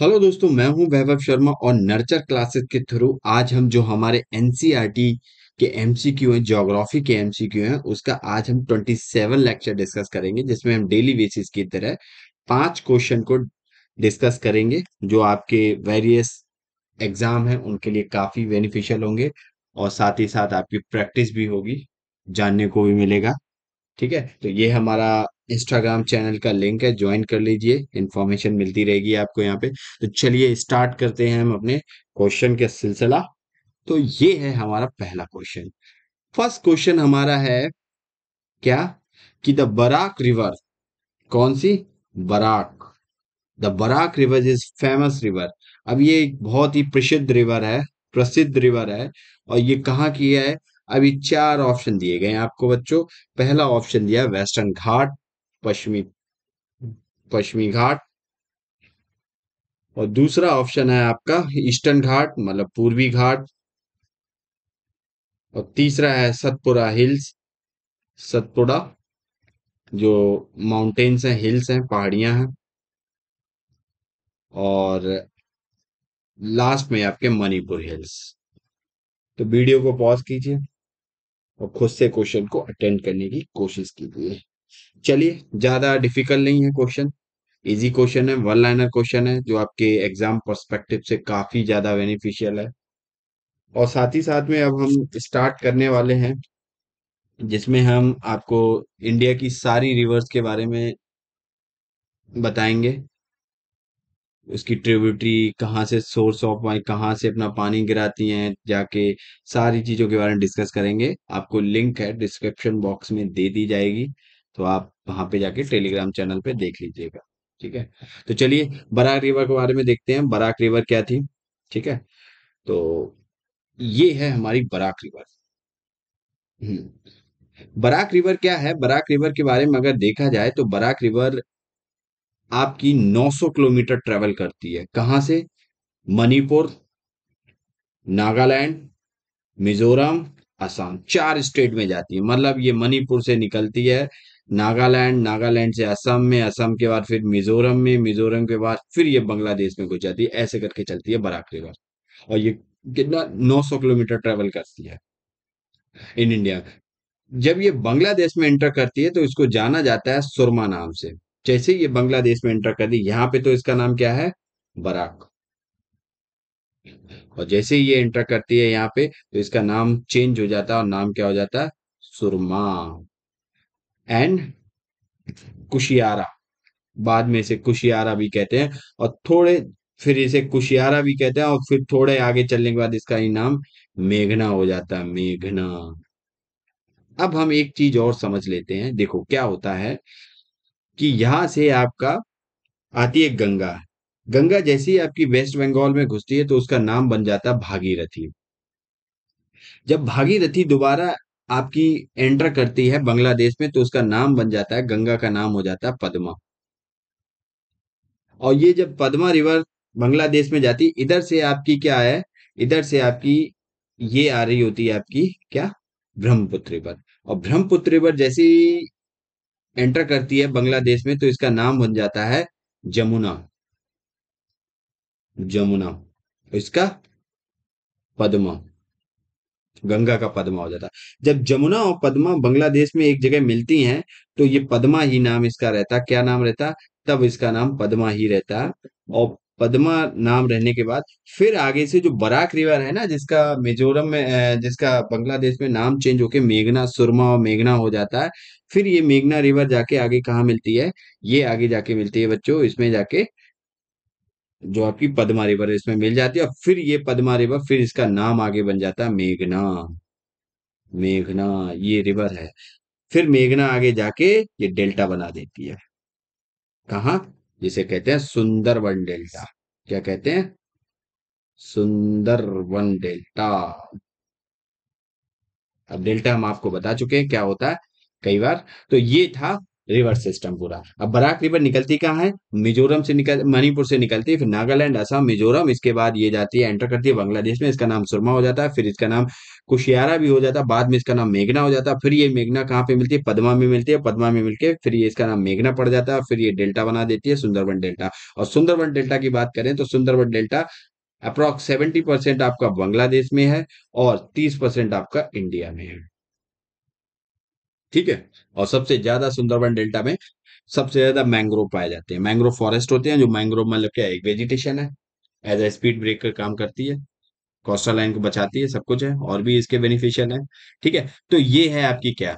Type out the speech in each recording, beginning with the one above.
hello दोस्तों मैं हूं वैभव शर्मा और नर्चर क्लासेस के थ्रू आज हम जो हमारे एनसीईआरटी e के एमसीक्यू हैं ज्योग्राफी के एमसीक्यू हैं उसका आज हम 27 लेक्चर डिस्कस करेंगे जिसमें हम डेली बेसिस की तरह पांच क्वेश्चन को डिस्कस करेंगे जो आपके वेरियस एग्जाम हैं उनके लिए काफी बेनिफिशियल होंगे और साथ ही साथ आपकी प्रैक्टिस भी होगी जानने को भी मिलेगा ठीक है तो ये हमारा इंस्टाग्राम चैनल का लिंक है ज्वाइन कर लीजिए इन्फॉर्मेशन मिलती रहेगी आपको यहाँ पे तो चलिए स्टार्ट करते हैं हम अपने क्वेश्चन का सिलसिला तो ये है हमारा पहला क्वेश्चन फर्स्ट क्वेश्चन हमारा है क्या कि द बराक रिवर कौन सी Barak the Barak river is famous river अब ये एक बहुत ही प्रसिद्ध रिवर है प्रसिद्ध रिवर है और ये कहाँ की है अभी चार ऑप्शन दिए गए हैं आपको बच्चों पहला ऑप्शन दिया वेस्टर्न घाट पश्चिमी पश्चिमी घाट और दूसरा ऑप्शन है आपका ईस्टर्न घाट मतलब पूर्वी घाट और तीसरा है सतपुरा हिल्स सतपुरा जो माउंटेन्स हैं हिल्स हैं पहाड़ियां हैं और लास्ट में आपके मणिपुर हिल्स तो वीडियो को पॉज कीजिए और खुद से क्वेश्चन को अटेंड करने की कोशिश कीजिए चलिए ज़्यादा डिफिकल्ट नहीं है क्वेश्चन इजी क्वेश्चन है वन लाइनर क्वेश्चन है जो आपके एग्जाम परस्पेक्टिव से काफ़ी ज़्यादा बेनिफिशियल है और साथ ही साथ में अब हम स्टार्ट करने वाले हैं जिसमें हम आपको इंडिया की सारी रिवर्स के बारे में बताएंगे उसकी ट्रिब्यूटरी कहाँ से सोर्स ऑफ वाई कहाँ से अपना पानी गिराती हैं जाके सारी चीज़ों के बारे में डिस्कस करेंगे आपको लिंक है डिस्क्रिप्शन बॉक्स में दे दी जाएगी तो आप वहां पे जाके टेलीग्राम चैनल पे देख लीजिएगा ठीक है तो चलिए बराक रिवर के बारे में देखते हैं बराक रिवर क्या थी ठीक है तो ये है हमारी बराक रिवर बराक रिवर क्या है बराक रिवर के बारे में अगर देखा जाए तो बराक रिवर आपकी 900 किलोमीटर ट्रेवल करती है कहाँ से मणिपुर नागालैंड मिजोरम असम चार स्टेट में जाती है मतलब ये मणिपुर से निकलती है नागालैंड नागालैंड से असम में असम के बाद फिर मिजोरम में मिजोरम के बाद फिर ये बांग्लादेश में घुस जाती है ऐसे करके चलती है बराक रिवर और ये कितना 900 किलोमीटर ट्रेवल करती है इन इंडिया जब ये बांग्लादेश में एंटर करती है तो इसको जाना जाता है सुरमा नाम से जैसे ये बांग्लादेश में एंटर करती है यहाँ पे तो इसका नाम क्या है बराक और जैसे ही ये एंटर करती है यहाँ पे तो इसका नाम चेंज हो जाता है और नाम क्या हो जाता है सुरमा एंड कुशियारा बाद में इसे कुशियारा भी कहते हैं और थोड़े फिर इसे कुशियारा भी कहते हैं और फिर थोड़े आगे चलने के बाद इसका ही नाम मेघना हो जाता है मेघना अब हम एक चीज और समझ लेते हैं देखो क्या होता है कि यहां से आपका आती है गंगा गंगा जैसी आपकी वेस्ट बंगाल में घुसती है तो उसका नाम बन जाता है भागीरथी जब भागीरथी दोबारा आपकी एंटर करती है बांग्लादेश में तो उसका नाम बन जाता है गंगा का नाम हो जाता है पद्मा और ये जब पद्मा रिवर बांग्लादेश में जाती इधर से आपकी क्या है इधर से आपकी ये आ रही होती है आपकी क्या ब्रह्मपुत्र रिवर और ब्रह्मपुत्र रिवर जैसे एंटर करती है बांग्लादेश में तो इसका नाम बन जाता है जमुना जमुना इसका पद्मा गंगा का पद्मा हो जाता है जब जमुना और पद्मा बांग्लादेश में एक जगह मिलती हैं तो ये पद्मा ही नाम इसका रहता क्या नाम रहता तब इसका नाम पद्मा ही रहता और पद्मा नाम रहने के बाद फिर आगे से जो बराक रिवर है ना जिसका मिजोरम में जिसका बांग्लादेश में नाम चेंज होके मेघना सुरमा और मेघना हो जाता है फिर ये मेघना रिवर जाके आगे कहाँ मिलती है ये आगे जाके मिलती है बच्चों इसमें जाके जो आपकी पदमा रिवर है इसमें मिल जाती है और फिर ये पदमा रिवर फिर इसका नाम आगे बन जाता है मेघना मेघना ये रिवर है फिर मेघना आगे जाके ये डेल्टा बना देती है कहा जिसे कहते हैं सुंदरवन डेल्टा क्या कहते हैं सुंदरवन डेल्टा अब डेल्टा हम आपको बता चुके हैं क्या होता है कई बार तो ये था रिवर सिस्टम पूरा अब बराक रिवर निकलती कहाँ है मिजोरम से निकल मणिपुर से निकलती है फिर नागालैंड असम मिजोरम इसके बाद ये जाती है एंटर करती है बांग्लादेश में इसका नाम सुरमा हो जाता है फिर इसका नाम कुशियारा भी हो जाता है बाद में इसका नाम मेघना हो जाता है फिर ये मेघना कहाँ पे मिलती है पदमा में मिलती है पदमा में मिलकर फिर ये इसका नाम मेघना पड़ जाता है फिर ये डेल्टा बना देती है सुंदरबन डेल्टा और सुंदरबन डेल्टा की बात करें तो Sundarban delta approx seventy percent आपका बांग्लादेश में है और तीस परसेंट आपका इंडिया में है ठीक है और सबसे ज्यादा सुंदरबन डेल्टा में सबसे ज्यादा मैंग्रोव पाए जाते हैं मैंग्रोव फॉरेस्ट होते हैं जो मैंग्रोव मतलब क्या एक वेजिटेशन है एज ए स्पीड ब्रेकर काम करती है कोस्टल लाइन को बचाती है सब कुछ है और भी इसके बेनिफिशियल है ठीक है तो ये है आपकी क्या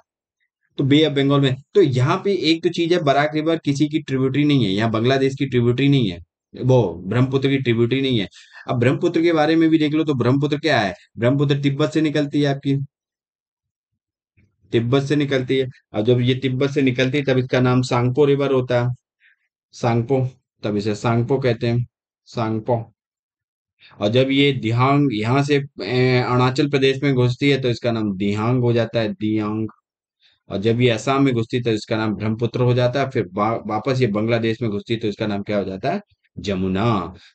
तो बे ऑफ बंगाल में तो यहाँ पे एक तो चीज है बराक रिवर किसी की ट्रिब्यूटरी नहीं है यहाँ बांग्लादेश की ट्रिब्यूटरी नहीं है वो ब्रह्मपुत्र की ट्रिब्यूटरी नहीं है अब ब्रह्मपुत्र के बारे में भी देख लो तो ब्रह्मपुत्र क्या है ब्रह्मपुत्र तिब्बत से निकलती है आपकी तिब्बत से निकलती है और जब ये तिब्बत से निकलती है तब इसका नाम सांगपो रिवर होता है सांगपो तब इसे सांगपो कहते हैं सांगपो और जब ये दिहांग यहाँ से अरुणाचल प्रदेश में घुसती है तो इसका नाम दिहांग हो जाता है दियांग और जब ये असम में घुसती है तो इसका नाम ब्रह्मपुत्र हो जाता है फिर वापस ये बांग्लादेश में घुसती है तो इसका नाम क्या हो जाता है जमुना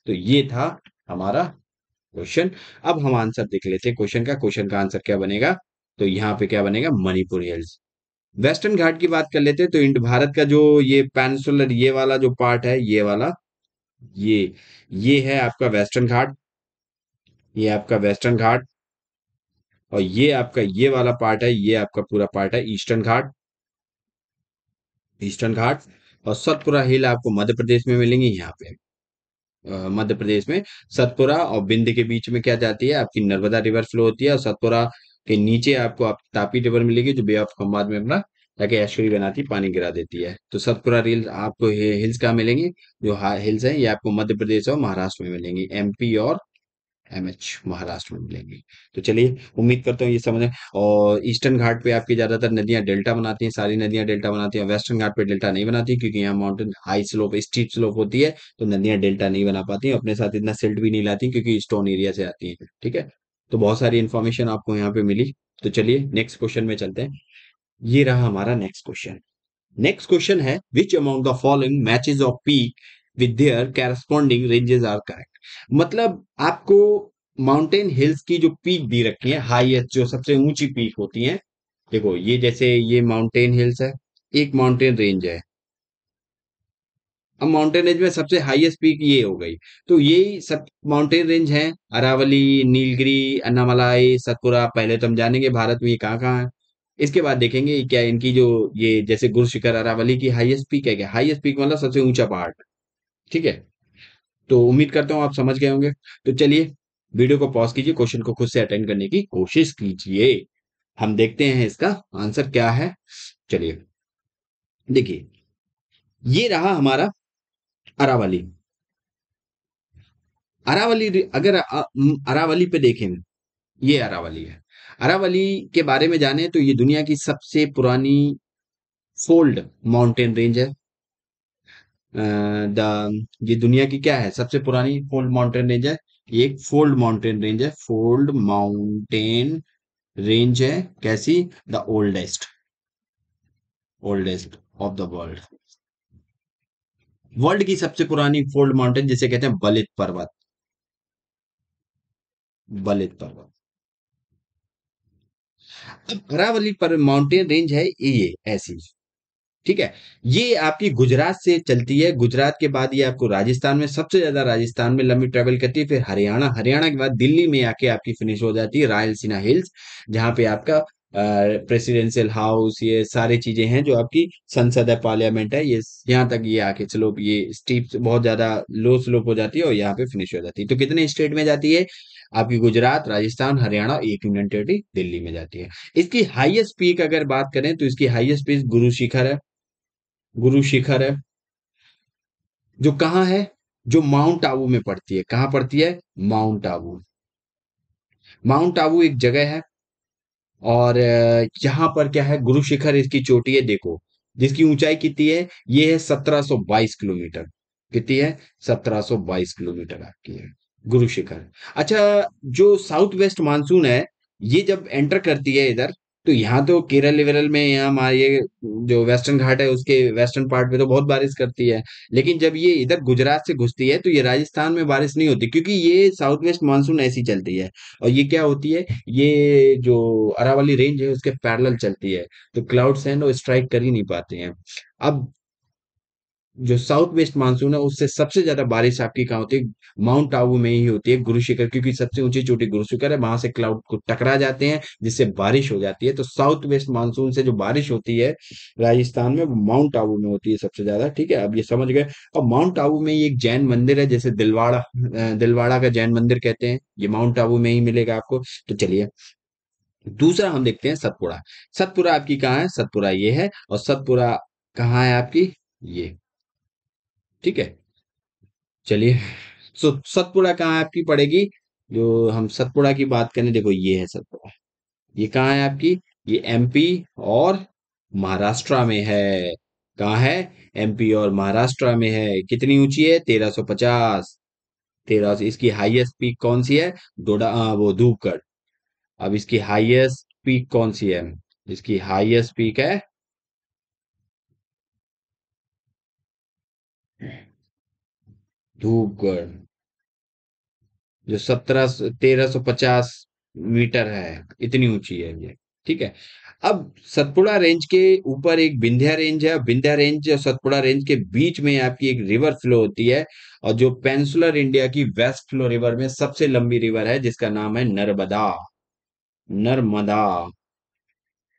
तो ये था हमारा क्वेश्चन अब हम आंसर देख लेते हैं क्वेश्चन का क्वेश्चन का आंसर क्या बनेगा तो यहाँ पे क्या बनेगा मणिपुर हिल्स वेस्टर्न घाट की बात कर लेते हैं तो इंड भारत का जो ये पेनसुलर ये वाला जो पार्ट है ये वाला ये ये है आपका वेस्टर्न घाट ये आपका वेस्टर्न घाट और ये आपका ये वाला पार्ट है ये आपका पूरा पार्ट है ईस्टर्न घाट ईस्टर्न घाट और सतपुरा हिल आपको मध्य प्रदेश में मिलेंगे यहाँ पे मध्य प्रदेश में सतपुरा और बिंद के बीच में क्या जाती है आपकी नर्मदा रिवर फ्लो होती है और सतपुरा के नीचे आपको आप तापी रिवर मिलेगी जो बे ऑफ कम्बाद में अपना जाके ऐश्वरी बनाती पानी गिरा देती है तो सतपुरा हिल्स आपको हिल्स कहाँ मिलेंगे जो हिल्स हैं ये आपको मध्य प्रदेश और महाराष्ट्र में मिलेंगी एमपी और एमएच महाराष्ट्र में मिलेंगी तो चलिए उम्मीद करता हूँ ये समझ और ईस्टर्न घाट पे आपकी ज्यादातर नदियां डेल्टा बनाती हैं सारी नदियां डेल्टा बनाती हैं वेस्टर्न घाट पे डेल्टा नहीं बनाती क्योंकि यहाँ mountain high slope steep slope होती है तो नदियां डेल्टा नहीं बना पाती अपने साथ इतना सिल्ट भी नहीं लाती क्योंकि स्टोन एरिया से आती है ठीक है तो बहुत सारी इन्फॉर्मेशन आपको यहाँ पे मिली तो चलिए नेक्स्ट क्वेश्चन में चलते हैं ये रहा हमारा नेक्स्ट क्वेश्चन नेक्स्ट क्वेश्चन है which amount the following matches of P with corresponding ranges are correct मतलब आपको माउंटेन हिल्स की जो पीक दी रखी है हाईएस्ट जो सबसे ऊंची पीक होती है देखो ये जैसे ये माउंटेन हिल्स है एक माउंटेन रेंज है अब माउंटेन रेंज में सबसे हाईएस्ट पीक ये हो गई तो ये सब माउंटेन रेंज हैं अरावली नीलगिरी अन्नामलाई सतपुरा पहले तो हम जानेंगे भारत में ये कहाँ कहाँ है इसके बाद देखेंगे क्या इनकी जो ये जैसे शिखर अरावली की हाईएस्ट पीक है क्या हाईएस्ट पीक मतलब सबसे ऊंचा पहाड़ ठीक है तो उम्मीद करता हूँ आप समझ गए होंगे तो चलिए वीडियो को पॉज कीजिए क्वेश्चन को खुद से अटेंड करने की कोशिश कीजिए हम देखते हैं इसका आंसर क्या है चलिए देखिए ये रहा हमारा अरावली अरावली अगर अरावली पे देखें ये अरावली है अरावली के बारे में जाने तो ये दुनिया की सबसे पुरानी फोल्ड माउंटेन रेंज है द ये दुनिया की क्या है सबसे पुरानी फोल्ड माउंटेन रेंज है ये एक फोल्ड माउंटेन रेंज है फोल्ड माउंटेन रेंज है कैसी the oldest oldest of the world world की सबसे पुरानी फोल्ड माउंटेन जिसे कहते हैं बलित पर्वत बलित पर्वत अब अरावली पर माउंटेन रेंज है ये ऐसी ठीक है ये आपकी गुजरात से चलती है गुजरात के बाद ये आपको राजस्थान में सबसे ज्यादा राजस्थान में लंबी ट्रेवल करती है फिर हरियाणा हरियाणा के बाद दिल्ली में आके आपकी फिनिश हो जाती है रायलसीना हिल्स जहां पे आपका प्रेसिडेंशियल हाउस ये सारी चीजें हैं जो आपकी संसद है पार्लियामेंट है ये यहाँ तक ये आके चलो ये स्टीप बहुत ज्यादा लो स्लोप हो जाती है और यहाँ पे फिनिश हो जाती है तो कितने स्टेट में जाती है आपकी गुजरात राजस्थान हरियाणा और एक यूनियन टेरिटरी दिल्ली में जाती है इसकी हाइएस्ट पीक अगर बात करें तो इसकी हाइएस्ट पीक गुरु शिखर है गुरु शिखर है जो कहाँ है जो माउंट आबू में पड़ती है कहाँ पड़ती है माउंट आबू माउंट आबू एक जगह है और यहाँ पर क्या है गुरु शिखर इसकी चोटी है देखो जिसकी ऊंचाई कितनी है ये है सत्रह किलोमीटर कितनी है 1722 किलोमीटर आपकी है गुरु शिखर अच्छा जो साउथ वेस्ट मानसून है ये जब एंटर करती है इधर तो यहाँ तो केरल वेरल में यहाँ हमारे जो वेस्टर्न घाट है उसके वेस्टर्न पार्ट में तो बहुत बारिश करती है लेकिन जब ये इधर गुजरात से घुसती है तो ये राजस्थान में बारिश नहीं होती क्योंकि ये साउथ वेस्ट मानसून ऐसी चलती है और ये क्या होती है ये जो अरावली रेंज है उसके पैरल चलती है तो क्लाउड सैंड और स्ट्राइक कर ही नहीं पाते हैं अब जो साउथ वेस्ट मानसून है उससे सबसे ज्यादा बारिश आपकी कहाँ होती है माउंट आबू में ही होती है गुरुशिखर क्योंकि सबसे ऊंची चोटी गुरुशिखर है वहां से क्लाउड को टकरा जाते हैं जिससे बारिश हो जाती है तो साउथ वेस्ट मानसून से जो बारिश होती है राजस्थान में वो माउंट आबू में होती है सबसे ज्यादा ठीक है अब ये समझ गए और माउंट आबू में एक जैन मंदिर है जैसे दिलवाड़ा दिलवाड़ा का जैन मंदिर कहते हैं ये माउंट आबू में ही मिलेगा आपको तो चलिए दूसरा हम देखते हैं सतपुरा सतपुरा आपकी कहाँ है सतपुरा ये है और सतपुरा कहाँ है आपकी ये ठीक है चलिए सो सतपुड़ा कहाँ आपकी पड़ेगी जो हम सतपुड़ा की बात करें देखो ये है सतपुड़ा ये कहाँ है आपकी ये एमपी और महाराष्ट्र में है कहाँ है एमपी और महाराष्ट्र में है कितनी ऊंची है तेरह पचास तेरह सो इसकी हाईएस्ट पीक कौन सी है डोडा वो धूपगढ़ अब इसकी हाईएस्ट पीक कौन सी है इसकी हाईएस्ट पीक है धूपगढ़ जो सत्रह तेरह सौ पचास मीटर है इतनी ऊंची है ये ठीक है अब सतपुड़ा रेंज के ऊपर एक बिंध्या रेंज है बिंध्या रेंज और सतपुड़ा रेंज के बीच में आपकी एक रिवर फ्लो होती है और जो पेंसुलर इंडिया की वेस्ट फ्लो रिवर में सबसे लंबी रिवर है जिसका नाम है नर्मदा नर्मदा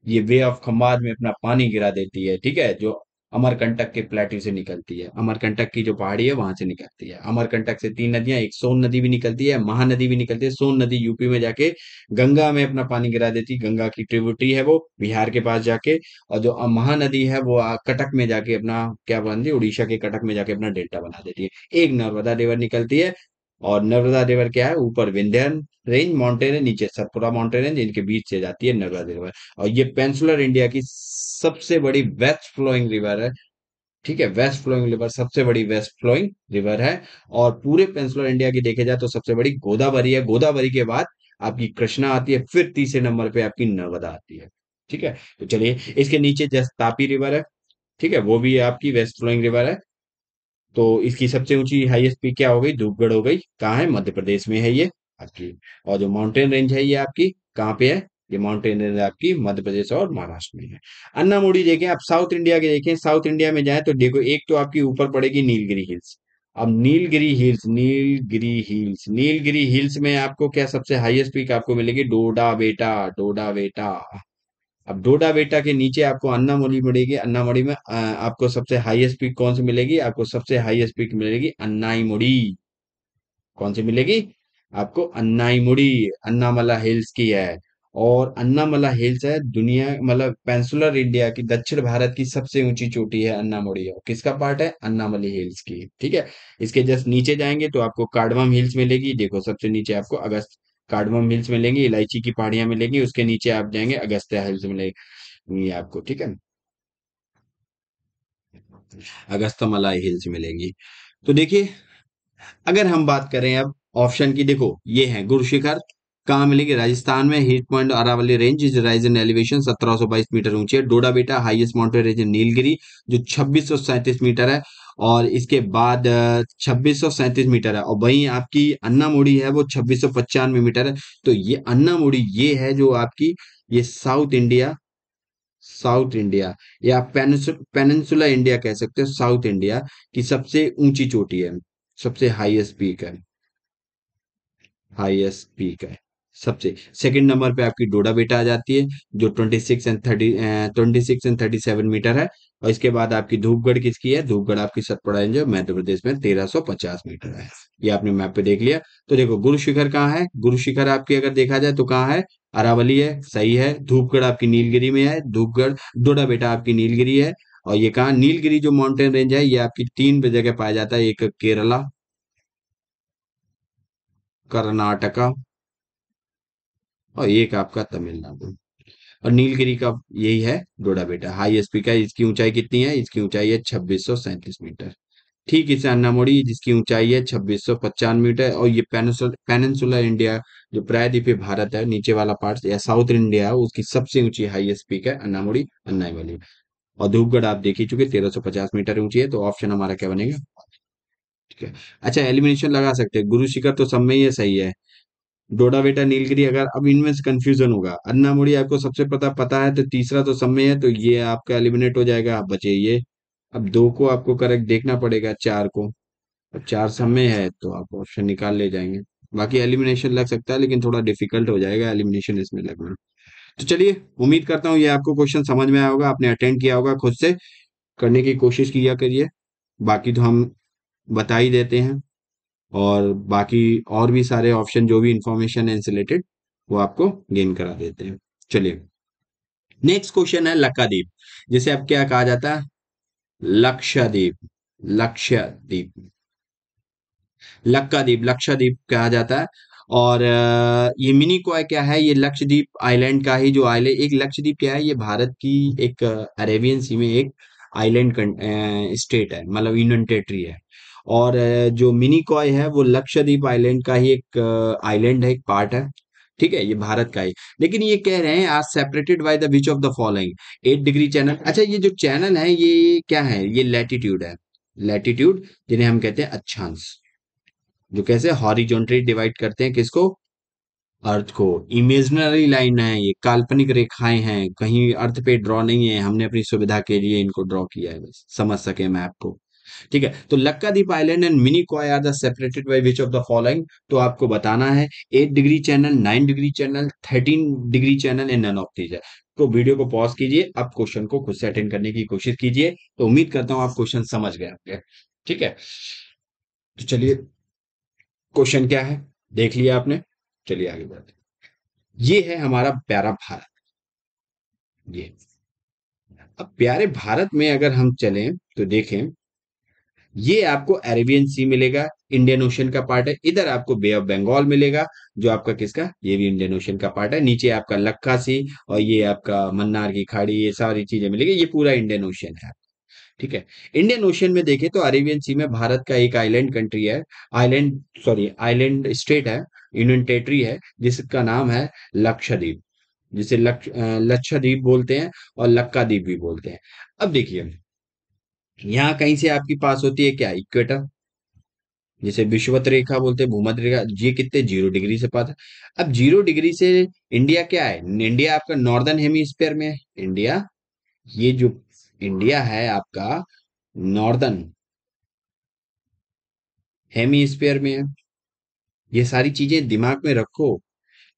ये वे ऑफ खम्बात में अपना पानी गिरा देती है ठीक है जो अमरकंटक के प्लेट्यू से निकलती है अमरकंटक की जो पहाड़ी है वहां से निकलती है अमरकंटक से तीन नदियां एक सोन नदी भी निकलती है महानदी भी निकलती है सोन नदी यूपी में जाके गंगा में अपना पानी गिरा देती गंगा की ट्रिब्यूटरी है वो बिहार के पास जाके और जो महानदी है वो कटक में जाके अपना क्या बनती है उड़ीसा के कटक में जाके अपना डेल्टा बना देती है एक नर्मदा रिवर निकलती है और नर्मदा रिवर क्या है ऊपर विंध्यन रेंज माउंटेन है नीचे सतपुरा माउंटेन है जिनके बीच से जाती है नर्मदा रिवर और ये पेंसुलर इंडिया की सबसे बड़ी वेस्ट फ्लोइंग रिवर है ठीक है वेस्ट फ्लोइंग रिवर सबसे बड़ी वेस्ट फ्लोइंग रिवर है और पूरे पेंसुलर इंडिया की देखे जाए तो सबसे बड़ी गोदावरी है गोदावरी के बाद आपकी कृष्णा आती है फिर तीसरे नंबर पे आपकी नर्मदा आती है ठीक है तो चलिए इसके नीचे जैसे तापी रिवर है ठीक है वो भी आपकी वेस्ट फ्लोइंग रिवर है तो इसकी सबसे ऊंची हाईएस्ट पीक क्या हो गई धूपगढ़ हो गई कहाँ है मध्य प्रदेश में है ये आपकी और जो माउंटेन रेंज है ये आपकी कहाँ पे है ये माउंटेन रेंज आपकी मध्य प्रदेश और महाराष्ट्र में है अन्ना मोड़ी देखें आप साउथ इंडिया के देखें साउथ इंडिया में जाए तो देखो एक तो आपकी ऊपर पड़ेगी नीलगिरी हिल्स अब Nilgiri hills Nilgiri hills Nilgiri hills में आपको क्या सबसे हाईएस्ट पीक आपको मिलेगी डोडा बेटा डोडा बेटा अब डोडा बेटा के नीचे आपको मोली मिलेगी मोड़ी में आपको सबसे हाईएस्ट पीक कौन सी मिलेगी आपको सबसे हाईएस्ट पीक मिलेगी अन्नाईमुड़ी कौन सी मिलेगी आपको अन्नाईमुड़ी अन्नामला हिल्स की है और अन्नामला हिल्स है दुनिया मतलब पेंसुलर इंडिया की दक्षिण भारत की सबसे ऊंची चोटी है अन्नामुड़ी और किसका पार्ट है अन्नामली हिल्स की ठीक है इसके जस्ट नीचे जाएंगे तो आपको कार्डमम हिल्स मिलेगी देखो सबसे नीचे आपको अगस्त कार्डमम मिल्स मिलेंगी इलायची की पहाड़ियां मिलेंगी उसके नीचे आप जाएंगे अगस्त्या हिल्स मिलेंगे आपको ठीक है अगस्त मलाई हिल्स मिलेंगी तो देखिए अगर हम बात करें अब ऑप्शन की देखो ये है गुरुशिखर कहा मिलेगी राजस्थान में heat point Aravali range is rise in elevation सत्रह मीटर ऊंची है डोडा बेटा हाईएस्ट माउंटेन रेंज नीलगिरी जो छब्बीस मीटर है और इसके बाद छब्बीस सौ सैंतीस मीटर है और वहीं आपकी अन्ना मोड़ी है वो छब्बीस सौ पचानवे मीटर है तो ये अन्ना मोड़ी ये है जो आपकी ये साउथ इंडिया साउथ इंडिया या पेनसुला इंडिया कह सकते हो साउथ इंडिया की सबसे ऊंची चोटी है सबसे हाईएस्ट पीक है हाईएस्ट पीक है सबसे सेकंड नंबर पे आपकी डोडा बेटा आ जाती है जो 26 एंड 30 26 एंड 37 मीटर है और इसके बाद आपकी धूपगढ़ किसकी है धूपगढ़ आपकी सतपुड़ा रेंज मध्य प्रदेश में 1350 मीटर है ये आपने मैप पे देख लिया तो देखो गुरु शिखर कहाँ है गुरु शिखर आपकी अगर देखा जाए तो कहाँ है अरावली है सही है धूपगढ़ आपकी नीलगिरी में है धूपगढ़ डोडा बेटा आपकी नीलगिरी है और ये कहा नीलगिरी जो माउंटेन रेंज है ये आपकी तीन जगह पाया जाता है एक केरला कर्नाटका और एक आपका तमिलनाडु और नीलगिरी का यही है डोडा बेटा हाई एसपी का इसकी ऊंचाई कितनी है इसकी ऊंचाई है छब्बीस मीटर ठीक इसे अन्नामोड़ी जिसकी ऊंचाई है छब्बीस सौ पचान मीटर और ये पेनसुलर इंडिया जो प्रायद्वीपीय भारत है नीचे वाला पार्ट या साउथ इंडिया है उसकी सबसे ऊंची हाईएस्ट पीक है अन्नामोड़ी अन्नाई वाली और धूपगढ़ आप देख ही चुके 1350 मीटर ऊंची है तो ऑप्शन हमारा क्या बनेगा ठीक है अच्छा एलिमिनेशन लगा सकते हैं गुरु शिखर तो सब में ही सही है डोडा बेटा नीलगिरी अगर अब इनमें से कंफ्यूजन होगा अन्ना मुड़ी आपको सबसे पता पता है तो तीसरा तो समय है तो ये आपका एलिमिनेट हो जाएगा आप बचे ये अब दो को आपको करेक्ट देखना पड़ेगा चार को अब चार समय है तो आप ऑप्शन निकाल ले जाएंगे बाकी एलिमिनेशन लग सकता है लेकिन थोड़ा डिफिकल्ट हो जाएगा एलिमिनेशन इसमें लगना तो चलिए उम्मीद करता हूँ ये आपको क्वेश्चन समझ में आया होगा आपने अटेंड किया होगा खुद से करने की कोशिश किया करिए बाकी तो हम बता ही देते हैं और बाकी और भी सारे ऑप्शन जो भी इंफॉर्मेशन है रिलेटेड वो आपको गेन करा देते हैं चलिए नेक्स्ट क्वेश्चन है लक्काद्वीप जिसे अब क्या कहा जाता है लक्षद्वीप लक्षद्वीप लक्काद्वीप लक्षद्वीप कहा जाता है और ये मिनी कॉय क्या है ये लक्षद्वीप आइलैंड का ही जो आइलैंड एक लक्षद्वीप क्या है ये भारत की एक अरेबियन सी में एक आइलैंड स्टेट है मतलब यूनियन टेरिटरी है और जो मिनी कॉय है वो लक्षद्वीप आइलैंड का ही एक आइलैंड है एक पार्ट है ठीक है ये भारत का ही लेकिन ये कह रहे हैं आज separated by the which of the following eight degree channel अच्छा ये जो चैनल है ये क्या है ये लैटिट्यूड है लैटिट्यूड जिन्हें हम कहते हैं अच्छांश जो कैसे हॉरिजॉन्टली डिवाइड करते हैं किसको अर्थ को इमेजनरी लाइन है ये काल्पनिक रेखाएं हैं कहीं अर्थ पे ड्रॉ नहीं है हमने अपनी सुविधा के लिए इनको ड्रॉ किया है बस समझ सके मैं आपको ठीक है तो Laccadive island and Minicoy are the separated by which of the following तो आपको बताना है eight degree channel nine degree channel thirteen degree channel and none of these है तो वीडियो को पॉज कीजिए अब क्वेश्चन को खुद से अटेंड करने की कोशिश कीजिए तो उम्मीद करता हूं आप क्वेश्चन समझ गए होंगे ठीक है तो चलिए क्वेश्चन क्या है देख लिया आपने चलिए आगे बढ़ते ये है हमारा प्यारा भारत ये अब प्यारे भारत में अगर हम चलें तो देखें ये आपको अरेबियन सी मिलेगा इंडियन ओशन का पार्ट है इधर आपको बे ऑफ बंगाल मिलेगा जो आपका किसका ये भी इंडियन ओशन का पार्ट है नीचे आपका लक्का सी और ये आपका मन्नार की खाड़ी ये सारी चीजें मिलेगी ये पूरा इंडियन ओशन है ठीक है इंडियन ओशन में देखें तो अरेबियन सी में भारत का एक आइलैंड कंट्री है आइलैंड सॉरी आइलैंड स्टेट है यूनियन टेरिटरी है जिसका नाम है लक्षद्वीप जिसे लक्ष लक्षद्वीप बोलते हैं और लक्का द्वीप भी बोलते हैं अब देखिए यहाँ कहीं से आपकी पास होती है क्या इक्वेटर जिसे विश्वत रेखा बोलते हैं भूमध्य रेखा ये कितने जीरो डिग्री से पास है अब जीरो डिग्री से इंडिया क्या है इंडिया आपका नॉर्दर्न हेमिस्फेयर में है इंडिया ये जो इंडिया है आपका नॉर्दर्न हेमिस्फेयर में है ये सारी चीजें दिमाग में रखो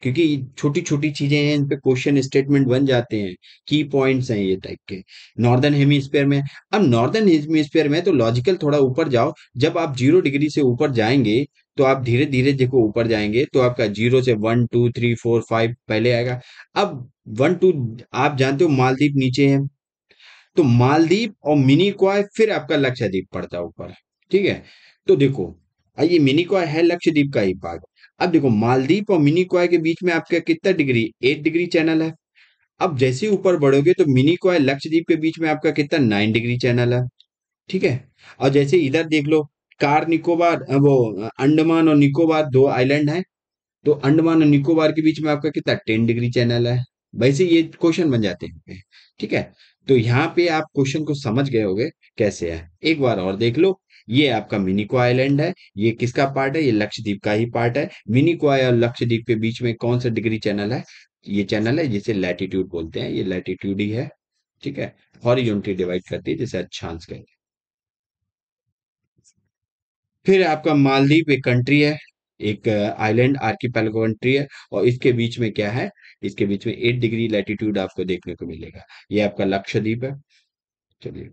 क्योंकि छोटी छोटी चीजें हैं इन पे क्वेश्चन स्टेटमेंट बन जाते हैं की पॉइंट्स हैं ये टाइप के नॉर्दर्न हेमिस्फीयर में अब नॉर्दर्न हेमिस्फीयर में तो लॉजिकल थोड़ा ऊपर जाओ जब आप जीरो डिग्री से ऊपर जाएंगे तो आप धीरे धीरे देखो ऊपर जाएंगे तो आपका जीरो से one two three four five पहले आएगा अब वन टू आप जानते हो मालदीप नीचे है तो मालदीप और मिनी क्वाय फिर आपका लक्षद्वीप पड़ता है ऊपर ठीक है तो देखो ये मिनी क्वाय है लक्षद्वीप का ही भाग अब देखो मालदीप और मिनी क्वाय के बीच में आपका कितना डिग्री एट डिग्री चैनल है अब जैसे ऊपर बढ़ोगे तो मिनी क्वाय लक्षद्वीप के बीच में आपका कितना नाइन डिग्री चैनल है ठीक है और जैसे इधर देख लो कार निकोबार वो अंडमान और निकोबार दो आइलैंड है तो अंडमान और निकोबार के बीच में आपका कितना टेन डिग्री चैनल है वैसे ये क्वेश्चन बन जाते हैं ठीक है तो यहाँ पे आप क्वेश्चन को समझ गए होगे कैसे है एक बार और देख लो ये आपका मिनिको आइलैंड है ये किसका पार्ट है ये लक्षद्वीप का ही पार्ट है मिनिकोय और लक्षद्वीप के बीच में कौन सा डिग्री चैनल है ये चैनल है जिसे लैटिट्यूड बोलते हैं ये लैटिट्यूड ही है ठीक है हॉरिजॉन्टली डिवाइड करती है जिसे अच्छांस कहेंगे फिर आपका मालदीप एक कंट्री है एक आइलैंड आर्किपेलागो कंट्री है और इसके बीच में क्या है इसके बीच में एट डिग्री लैटिट्यूड आपको देखने को मिलेगा ये आपका लक्षद्वीप है चलिए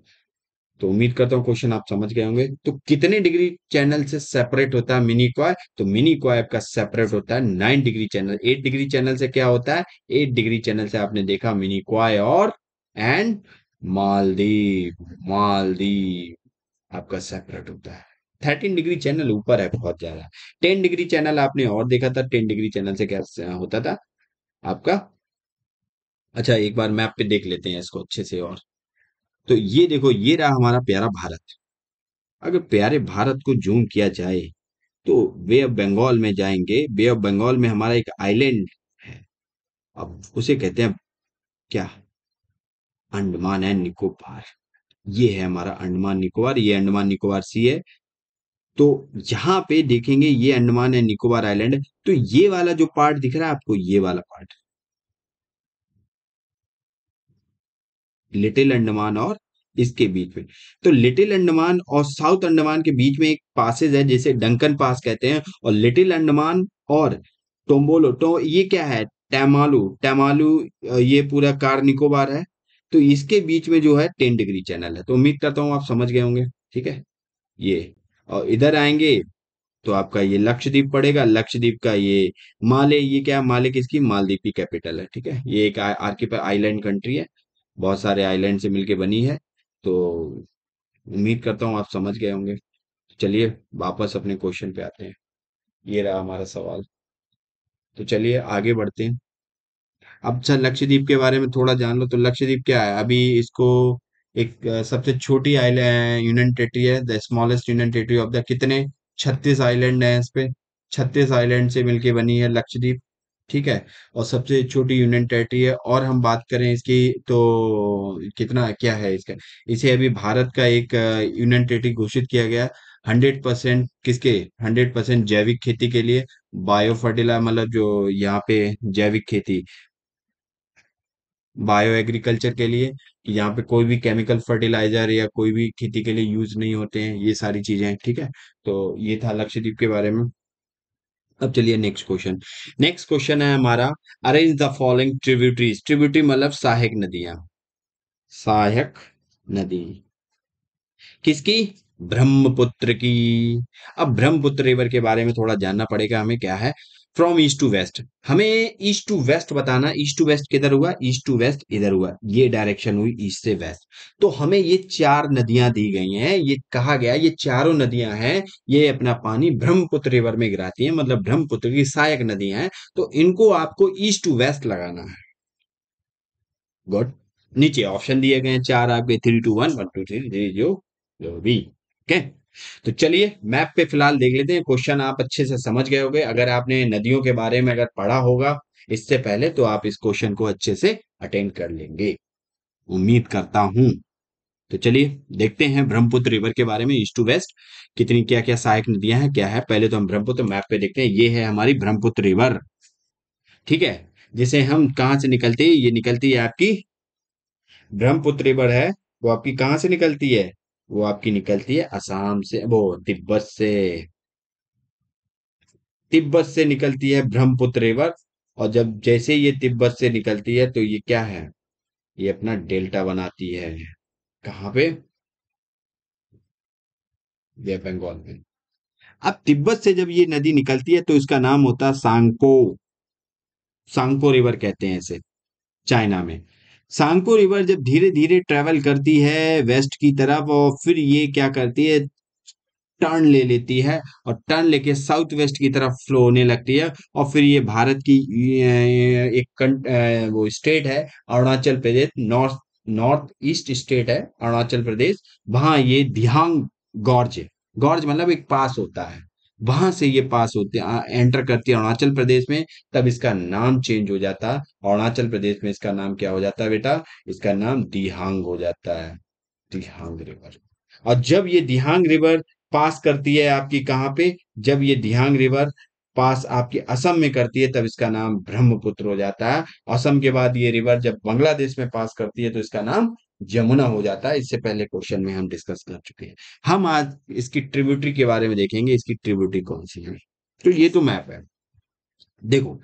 तो उम्मीद करता हूँ क्वेश्चन आप समझ गए होंगे तो कितने डिग्री चैनल से सेपरेट होता है मिनी क्वाय तो मिनी क्वाय आपका सेपरेट होता है nine degree channel eight degree channel से क्या होता है एट डिग्री चैनल से आपने देखा मिनी क्वाय और एंड मालदीव मालदीव आपका सेपरेट होता है थर्टीन डिग्री चैनल ऊपर है बहुत ज्यादा टेन डिग्री चैनल आपने और देखा था टेन डिग्री चैनल से क्या होता था आपका अच्छा एक बार मैप पे देख लेते हैं इसको अच्छे से और तो ये देखो ये रहा हमारा प्यारा भारत अगर प्यारे भारत को जूम किया जाए तो वे ऑफ बंगाल में जाएंगे वे ऑफ बंगाल में हमारा एक आइलैंड है अब उसे कहते हैं क्या अंडमान एंड निकोबार ये है हमारा अंडमान निकोबार ये अंडमान निकोबार सी है तो यहां पे देखेंगे ये अंडमान एंड निकोबार आइलैंड तो ये वाला जो पार्ट दिख रहा है आपको ये वाला पार्ट लिटिल अंडमान और इसके बीच में तो लिटिल अंडमान और साउथ अंडमान के बीच में एक पासेज है जिसे डंकन पास कहते हैं और लिटिल अंडमान और टोम्बोलो तो ये क्या है टैमालू टैमालू ये पूरा कार निकोबार है तो इसके बीच में जो है टेन डिग्री चैनल है तो उम्मीद करता हूँ आप समझ गए होंगे ठीक है ये और इधर आएंगे तो आपका ये लक्षद्वीप पड़ेगा लक्षद्वीप का ये माले ये क्या माले किसकी मालदीप की कैपिटल है ठीक है ये एक आर्की आइलैंड कंट्री है बहुत सारे आइलैंड से मिलके बनी है तो उम्मीद करता हूँ आप समझ गए होंगे चलिए वापस अपने क्वेश्चन पे आते हैं ये रहा हमारा सवाल तो चलिए आगे बढ़ते हैं अब सर लक्षद्वीप के बारे में थोड़ा जान लो तो लक्षद्वीप क्या है अभी इसको एक सबसे छोटी आइलैंड यूनियन टेरिटरी है the smallest union territory of the कितने छत्तीस आइलैंड है इस पे छत्तीस आइलैंड से मिलके बनी है लक्षद्वीप ठीक है और सबसे छोटी यूनियन टेरिटरी है और हम बात करें इसकी तो कितना क्या है इसका इसे अभी भारत का एक यूनियन टेरिटरी घोषित किया गया हंड्रेड परसेंट किसके हंड्रेड परसेंट जैविक खेती के लिए बायो फर्टिला मतलब जो यहाँ पे जैविक खेती बायो एग्रीकल्चर के लिए कि यहाँ पे कोई भी केमिकल फर्टिलाइजर या कोई भी खेती के लिए यूज नहीं होते हैं ये सारी चीजें ठीक है तो ये था लक्षद्वीप के बारे में अब चलिए नेक्स्ट क्वेश्चन नेक्स्ट क्वेश्चन है हमारा arrange the following tributaries tributary मतलब सहायक नदियां सहायक नदी किसकी ब्रह्मपुत्र की अब ब्रह्मपुत्र रिवर के बारे में थोड़ा जानना पड़ेगा हमें क्या है फ्रॉम ईस्ट टू वेस्ट हमें ईस्ट टू वेस्ट बताना ईस्ट टू वेस्ट किधर हुआ ईस्ट टू वेस्ट इधर हुआ ये डायरेक्शन हुई ईस्ट से वेस्ट तो हमें ये चार नदियां दी गई हैं ये कहा गया ये चारों नदियां हैं ये अपना पानी ब्रह्मपुत्र रिवर में गिराती हैं मतलब ब्रह्मपुत्र की सहायक नदियां हैं तो इनको आपको ईस्ट टू वेस्ट लगाना है गुड नीचे ऑप्शन दिए गए हैं चार आपके three two one one two three three जो भी ओके तो चलिए मैप पे फिलहाल देख लेते हैं क्वेश्चन आप अच्छे से समझ गए होंगे अगर आपने नदियों के बारे में अगर पढ़ा होगा इससे पहले तो आप इस क्वेश्चन को अच्छे से अटेंड कर लेंगे उम्मीद करता हूं तो चलिए देखते हैं ब्रह्मपुत्र रिवर के बारे में ईस्ट टू वेस्ट कितनी क्या क्या सहायक नदियां हैं क्या है पहले तो हम ब्रह्मपुत्र मैप पे देखते हैं ये है हमारी ब्रह्मपुत्र रिवर ठीक है जिसे हम कहां से निकलती है ये निकलती है आपकी ब्रह्मपुत्र रिवर है वो आपकी कहां से निकलती है वो आपकी निकलती है असम से वो तिब्बत से तिब्बत से निकलती है ब्रह्मपुत्र रिवर और जब जैसे ये तिब्बत से निकलती है तो ये क्या है ये अपना डेल्टा बनाती है कहाँ पे ये बंगाल में अब तिब्बत से जब ये नदी निकलती है तो इसका नाम होता है सांको सांको रिवर कहते हैं इसे चाइना में सांको रिवर जब धीरे धीरे ट्रेवल करती है वेस्ट की तरफ और फिर ये क्या करती है टर्न ले लेती है और टर्न लेके साउथ वेस्ट की तरफ फ्लो होने लगती है और फिर ये भारत की एक कंट वो स्टेट है Arunachal Pradesh north north east state है अरुणाचल प्रदेश वहां ये दिहांग गॉर्ज गॉर्ज मतलब एक पास होता है वहां से ये पास होते एंटर करती है अरुणाचल प्रदेश में तब इसका नाम चेंज हो जाता अरुणाचल प्रदेश में इसका नाम क्या हो जाता है बेटा इसका नाम दिहांग हो जाता है दिहांग रिवर और जब ये दिहांग रिवर पास करती है आपकी कहाँ पे जब ये दिहांग रिवर पास आपकी असम में करती है तब इसका नाम ब्रह्मपुत्र हो जाता है असम के बाद ये रिवर जब बांग्लादेश में पास करती है तो इसका नाम जमुना हो जाता है इससे पहले क्वेश्चन में हम डिस्कस कर चुके हैं हम आज इसकी ट्रिब्यूटरी के बारे में देखेंगे इसकी ट्रिब्यूटरी कौन सी है तो ये तो मैप है देखो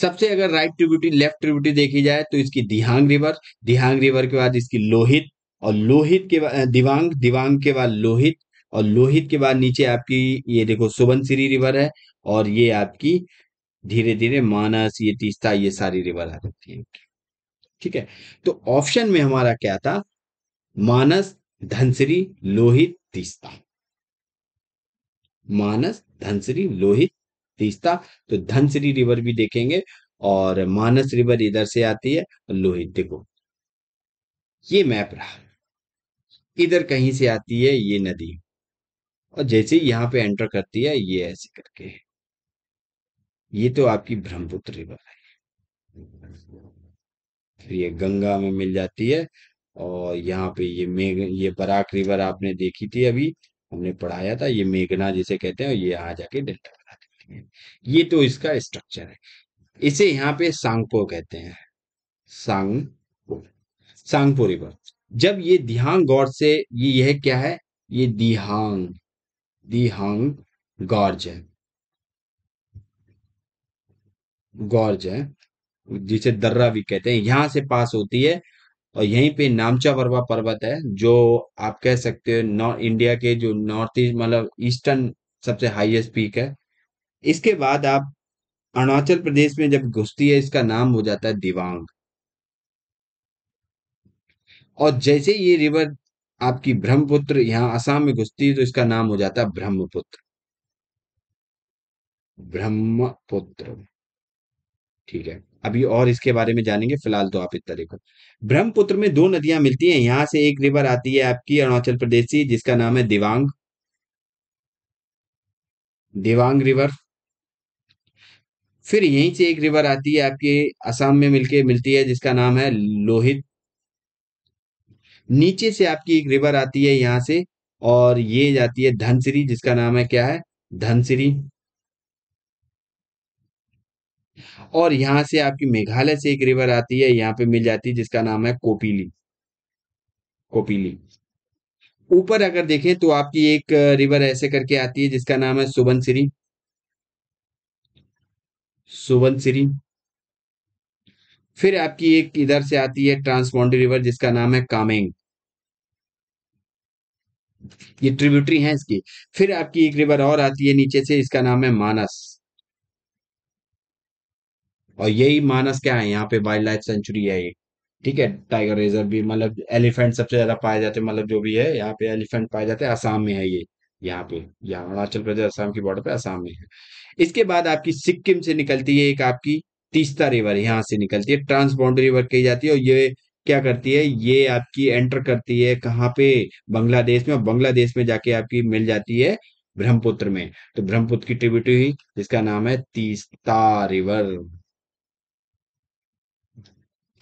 सबसे अगर राइट ट्रिब्यूटरी लेफ्ट ट्रिब्यूटरी देखी जाए तो इसकी दिहांग रिवर दिहांग रिवर के बाद इसकी लोहित और लोहित के बाद दिवांग दिवांग के बाद लोहित और लोहित के बाद नीचे आपकी ये देखो सुबनसिरी रिवर है और ये आपकी धीरे धीरे मानस ये तीस्ता ये सारी रिवर आ जाती है ठीक है तो ऑप्शन में हमारा क्या था मानस धनसरी लोहित तीस्ता मानस धनसरी लोहित तीस्ता तो धनसरी रिवर भी देखेंगे और मानस रिवर इधर से आती है लोहित देखो ये मैप रहा इधर कहीं से आती है ये नदी और जैसे यहाँ पे एंटर करती है ये ऐसे करके ये तो आपकी ब्रह्मपुत्र रिवर है फिर ये गंगा में मिल जाती है और यहाँ पे ये मेघ ये बराक रिवर आपने देखी थी अभी हमने पढ़ाया था ये मेघना जिसे कहते हैं ये यहाँ जाके डेल्टा बना देती है ये तो इसका स्ट्रक्चर है इसे यहाँ पे सांगपो कहते हैं सांग सांगपो रिवर जब ये दिहांग गौर से ये यह क्या है ये दिहांग दिहांग गॉर्ज है गॉर्ज है जिसे दर्रा भी कहते हैं यहाँ से पास होती है और यहीं पे नामचा वर्वा पर्वत है जो आप कह सकते हो नॉर्थ इंडिया के जो नॉर्थ ईस्ट मतलब ईस्टर्न सबसे हाईएस्ट पीक है इसके बाद आप अरुणाचल प्रदेश में जब घुसती है इसका नाम हो जाता है दिवांग और जैसे ये रिवर आपकी ब्रह्मपुत्र यहाँ असम में घुसती है तो इसका नाम हो जाता है ब्रह्मपुत्र ब्रह्मपुत्र ठीक है अभी और इसके बारे में जानेंगे फिलहाल तो आप इतना देखो ब्रह्मपुत्र में दो नदियां मिलती हैं यहां से एक रिवर आती है आपकी अरुणाचल प्रदेश की जिसका नाम है दिवांग दिवांग रिवर फिर यहीं से एक रिवर आती है आपके असम में मिलके मिलती है जिसका नाम है लोहित नीचे से आपकी एक रिवर आती है यहाँ से और ये जाती है धनसिरी जिसका नाम है क्या है धनसिरी और यहाँ से आपकी मेघालय से एक रिवर आती है यहाँ पे मिल जाती है जिसका नाम है कोपीली कोपीली ऊपर अगर देखें तो आपकी एक रिवर ऐसे करके आती है जिसका नाम है सुबनसिरी सुबनसिरी फिर आपकी एक इधर से आती है ट्रांसबाउंड्री रिवर जिसका नाम है कामेंग ये ट्रिब्यूटरी है इसकी फिर आपकी एक रिवर और आती है नीचे से इसका नाम है मानस और यही मानस क्या है यहाँ पे वाइल्ड लाइफ सेंचुरी है ठीक है टाइगर रिजर्व भी मतलब एलिफेंट सबसे ज्यादा पाए जाते हैं मतलब जो भी है यहाँ पे एलिफेंट पाए जाते हैं आसाम में है ये यहाँ पे यहाँ अरुणाचल प्रदेश आसाम की बॉर्डर पे आसाम में है इसके बाद आपकी सिक्किम से निकलती है एक आपकी तीस्ता रिवर यहाँ से निकलती है ट्रांस बाउंड्री रिवर कही जाती है और ये क्या करती है ये आपकी एंटर करती है कहाँ पे बांग्लादेश में और बांग्लादेश में जाके आपकी मिल जाती है ब्रह्मपुत्र में तो ब्रह्मपुत्र की ट्रिब्यूटरी जिसका नाम है तीस्ता रिवर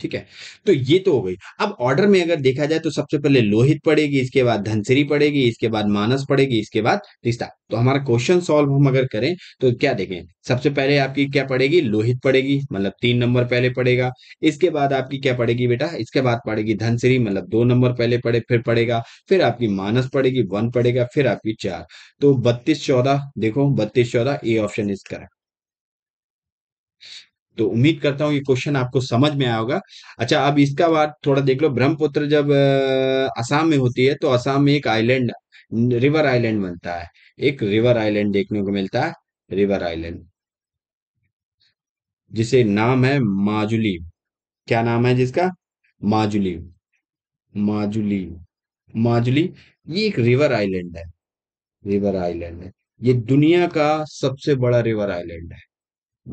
ठीक है तो ये तो हो गई अब ऑर्डर में अगर देखा जाए तो सबसे पहले लोहित पड़ेगी इसके बाद धनसिरी पड़ेगी इसके बाद मानस पड़ेगी इसके बाद रिश्ता तो हमारा क्वेश्चन सॉल्व हम अगर करें तो क्या देखें सबसे पहले आपकी क्या पड़ेगी लोहित पड़ेगी मतलब तीन नंबर पहले पड़ेगा इसके बाद आपकी क्या पड़ेगी बेटा इसके बाद पड़ेगी धनसिरी मतलब दो नंबर पहले पड़े फिर पड़ेगा फिर आपकी मानस पड़ेगी वन पड़ेगा फिर आपकी चार तो बत्तीस चौदह देखो बत्तीस चौदह ए ऑप्शन इज करेक्ट तो उम्मीद करता हूँ ये क्वेश्चन आपको समझ में आया होगा अच्छा अब इसका बात थोड़ा देख लो ब्रह्मपुत्र जब असम में होती है तो असम में एक आइलैंड रिवर आइलैंड बनता है एक रिवर आइलैंड देखने को मिलता है रिवर आइलैंड जिसे नाम है माजुली क्या नाम है जिसका माजुली माजुली माजुली ये एक रिवर आइलैंड है रिवर आइलैंड है ये दुनिया का सबसे बड़ा रिवर आइलैंड है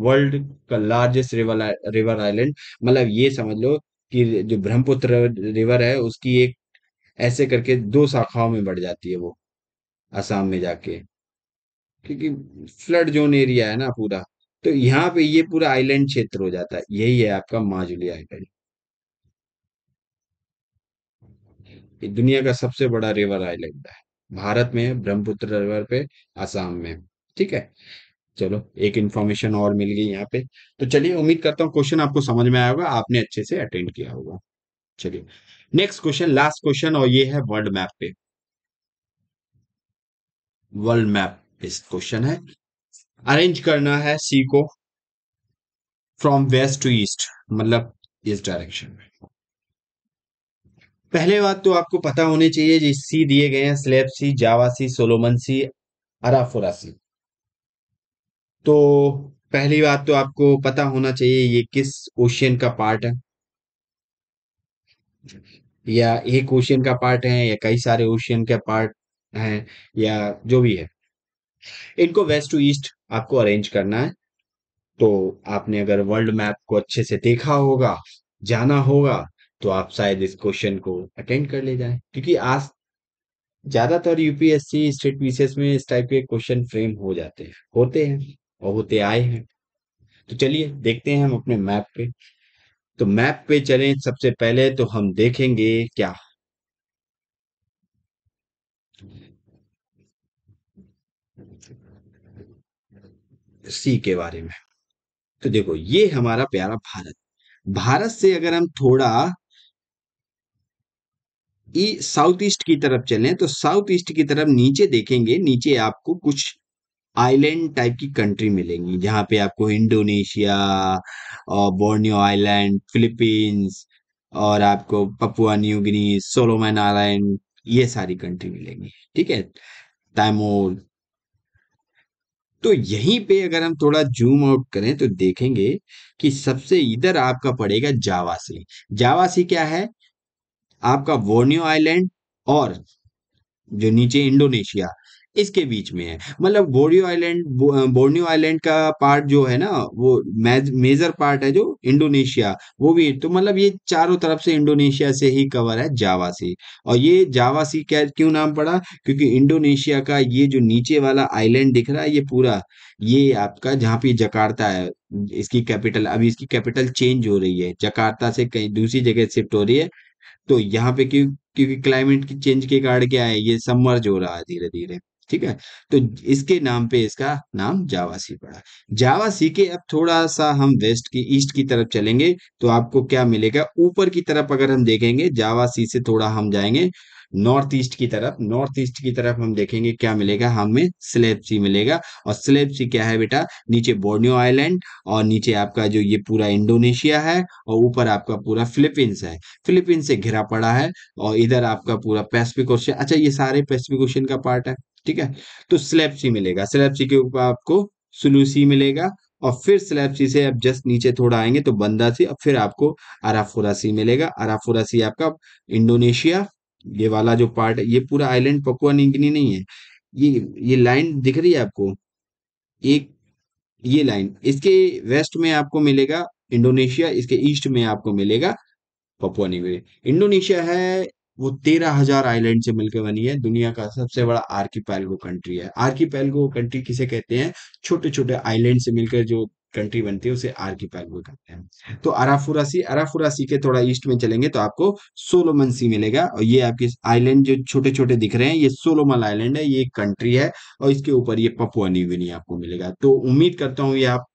वर्ल्ड का लार्जेस्ट रिवर रिवर आइलैंड मतलब ये समझ लो कि जो ब्रह्मपुत्र रिवर है उसकी एक ऐसे करके दो शाखाओं में बढ़ जाती है वो आसाम में जाके क्योंकि फ्लड जोन एरिया है ना पूरा तो यहाँ पे ये पूरा आइलैंड क्षेत्र हो जाता है यही है आपका माजुली आइलैंड ये दुनिया का सबसे बड़ा रिवर आइलैंड है भारत में ब्रह्मपुत्र रिवर पे आसाम में ठीक है चलो एक इन्फॉर्मेशन और मिल गई यहाँ पे तो चलिए उम्मीद करता हूँ क्वेश्चन आपको समझ में आया होगा आपने अच्छे से अटेंड किया होगा चलिए नेक्स्ट क्वेश्चन लास्ट क्वेश्चन और ये है वर्ल्ड मैप पे वर्ल्ड मैप इस क्वेश्चन है अरेंज करना है सी को फ्रॉम वेस्ट टू ईस्ट मतलब इस डायरेक्शन में पहले बात तो आपको पता होने चाहिए जी सी दिए गए हैं स्लेब सी जावासी सोलोमन सी अराफोरा सी तो पहली बात तो आपको पता होना चाहिए ये किस ओशियन का पार्ट है या एक ओशियन का पार्ट है या कई सारे ओशियन के पार्ट हैं या जो भी है इनको वेस्ट टू ईस्ट आपको अरेंज करना है तो आपने अगर वर्ल्ड मैप को अच्छे से देखा होगा जाना होगा तो आप शायद इस क्वेश्चन को अटेंड कर ले जाए क्योंकि आज ज्यादातर यूपीएससी स्टेट पीसीएस में इस टाइप के क्वेश्चन फ्रेम हो जाते हैं होते हैं और वो आए हैं तो चलिए देखते हैं हम अपने मैप पे तो मैप पे चलें सबसे पहले तो हम देखेंगे क्या सी के बारे में तो देखो ये हमारा प्यारा भारत भारत से अगर हम थोड़ा साउथ ईस्ट की तरफ चलें तो साउथ ईस्ट की तरफ नीचे देखेंगे नीचे आपको कुछ आइलैंड टाइप की कंट्री मिलेंगी जहाँ पे आपको इंडोनेशिया और बोर्नियो आइलैंड फिलीपींस और आपको Papua New Guinea Solomon island ये सारी कंट्री मिलेंगी ठीक है तैमोल तो यहीं पे अगर हम थोड़ा जूम आउट करें तो देखेंगे कि सबसे इधर आपका पड़ेगा जावासी जावासी क्या है आपका बोर्नियो आइलैंड और जो नीचे इंडोनेशिया इसके बीच में है मतलब बोरियो आइलैंड बोर्नियो आइलैंड का पार्ट जो है ना वो मेजर पार्ट है जो इंडोनेशिया वो भी तो मतलब ये चारों तरफ से इंडोनेशिया से ही कवर है जावा और ये जावा सी क्या क्यों नाम पड़ा क्योंकि इंडोनेशिया का ये जो नीचे वाला आइलैंड दिख रहा है ये पूरा ये आपका जहाँ पे जकार्ता है इसकी कैपिटल अभी इसकी कैपिटल चेंज हो रही है जकार्ता से कहीं दूसरी जगह शिफ्ट हो रही है तो यहाँ पे क्यों क्योंकि क्लाइमेट की चेंज के कारण क्या है ये समर्ज हो रहा है धीरे धीरे ठीक है तो इसके नाम पे इसका नाम जावा सी पड़ा जावा सी के अब थोड़ा सा हम वेस्ट की ईस्ट की तरफ चलेंगे तो आपको क्या मिलेगा ऊपर की तरफ अगर हम देखेंगे जावा सी से थोड़ा हम जाएंगे नॉर्थ ईस्ट की तरफ नॉर्थ ईस्ट की तरफ हम देखेंगे क्या मिलेगा हमें स्लेब सी मिलेगा और स्लेब सी क्या है बेटा नीचे बोर्नियो आइलैंड और नीचे आपका जो ये पूरा इंडोनेशिया है और ऊपर आपका पूरा फिलीपींस है फिलीपींस से घिरा पड़ा है और इधर आपका पूरा पैसिफिक ओशन अच्छा ये सारे पैसिफिक ओशन का पार्ट है ठीक है तो स्लेब सी मिलेगा स्लेब सी के ऊपर आपको सुलूसी मिलेगा और फिर सी से आप जस्ट नीचे थोड़ा आएंगे तो बंदा सी और फिर आपको अराफोरासी मिलेगा अराफोरासी आपका इंडोनेशिया ये वाला जो पार्ट है ये पूरा आइलैंड पकुआ निगनी नहीं है ये ये लाइन दिख रही है आपको एक ये लाइन इसके वेस्ट में आपको मिलेगा इंडोनेशिया इसके ईस्ट में आपको मिलेगा पपुआ निगनी इंडोनेशिया है वो तेरह हजार आईलैंड से मिलकर बनी है दुनिया का सबसे बड़ा आर्किपैल्गो कंट्री है आर्किपैल्गो कंट्री किसे कहते हैं छोटे छोटे आइलैंड से मिलकर जो कंट्री बनती है उसे आर्किपैल्गो कहते हैं तो अराफुरासी अराफुरासी के थोड़ा ईस्ट में चलेंगे तो आपको सोलोमन सी मिलेगा और ये आपके आइलैंड जो छोटे छोटे दिख रहे हैं ये सोलोमन आइलैंड है ये कंट्री है और इसके ऊपर ये पपुआ गिनी आपको मिलेगा तो उम्मीद करता हूँ ये आप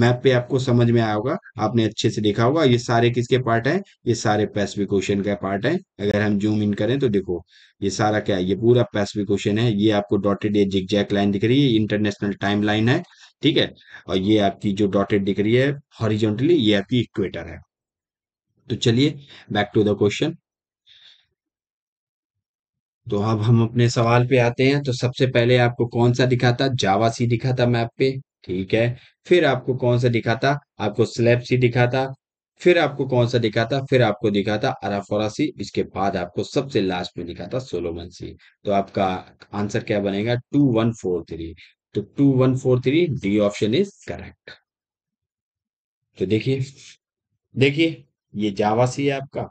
मैप पे आपको समझ में आया होगा आपने अच्छे से देखा होगा ये सारे किसके पार्ट हैं ये सारे पैसिफिक ओशन का पार्ट है अगर हम जूम इन करें तो देखो ये सारा क्या है ये पूरा पैसिफिक ओशन है ये आपको डॉटेड ये जिग जैक लाइन दिख रही है इंटरनेशनल टाइम लाइन है ठीक है और ये आपकी जो डॉटेड दिख रही है हॉरिजोनटली ये आपकी इक्वेटर है तो चलिए बैक टू द क्वेश्चन तो अब हम अपने सवाल पे आते हैं तो सबसे पहले आपको कौन सा दिखा था जावा सी दिखा था मैप पे ठीक है फिर आपको कौन सा दिखाता आपको स्लैब सी दिखाता फिर आपको कौन सा दिखाता फिर आपको दिखाता अराफोरा सी इसके बाद आपको सबसे लास्ट में दिखाता सोलोमन सी तो आपका आंसर क्या बनेगा टू वन फोर थ्री तो two one four three D option is correct तो देखिए देखिए ये जावा सी है आपका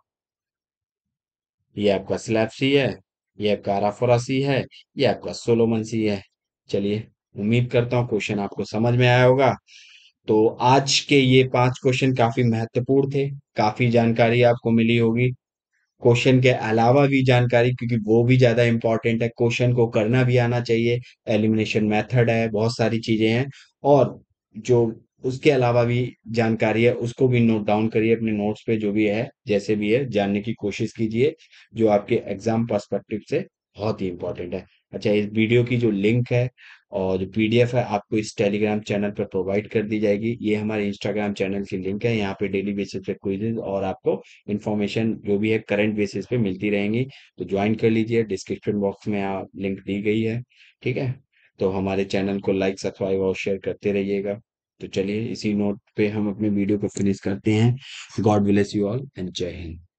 ये आपका स्लैब सी है ये आपका अराफोरा सी है ये आपका सोलोमन सी है चलिए उम्मीद करता हूँ क्वेश्चन आपको समझ में आया होगा तो आज के ये पांच क्वेश्चन काफी महत्वपूर्ण थे काफी जानकारी आपको मिली होगी क्वेश्चन के अलावा भी जानकारी क्योंकि वो भी ज्यादा इंपॉर्टेंट है क्वेश्चन को करना भी आना चाहिए एलिमिनेशन मेथड है बहुत सारी चीजें हैं और जो उसके अलावा भी जानकारी है उसको भी नोट डाउन करिए अपने नोट्स पे जो भी है जैसे भी है जानने की कोशिश कीजिए जो आपके एग्जाम पर्सपेक्टिव से बहुत ही इंपॉर्टेंट है अच्छा इस वीडियो की जो लिंक है और जो पीडीएफ है आपको इस टेलीग्राम चैनल पर प्रोवाइड कर दी जाएगी ये हमारे इंस्टाग्राम चैनल की लिंक है यहाँ पे डेली बेसिस पे क्विजेज और आपको इन्फॉर्मेशन जो भी है करंट बेसिस पे मिलती रहेंगी तो ज्वाइन कर लीजिए डिस्क्रिप्शन बॉक्स में आप लिंक दी गई है ठीक है तो हमारे चैनल को लाइक सब्सक्राइब और शेयर करते रहिएगा तो चलिए इसी नोट पे हम अपने वीडियो को फिनिश करते हैं god bless you all and Jai Hind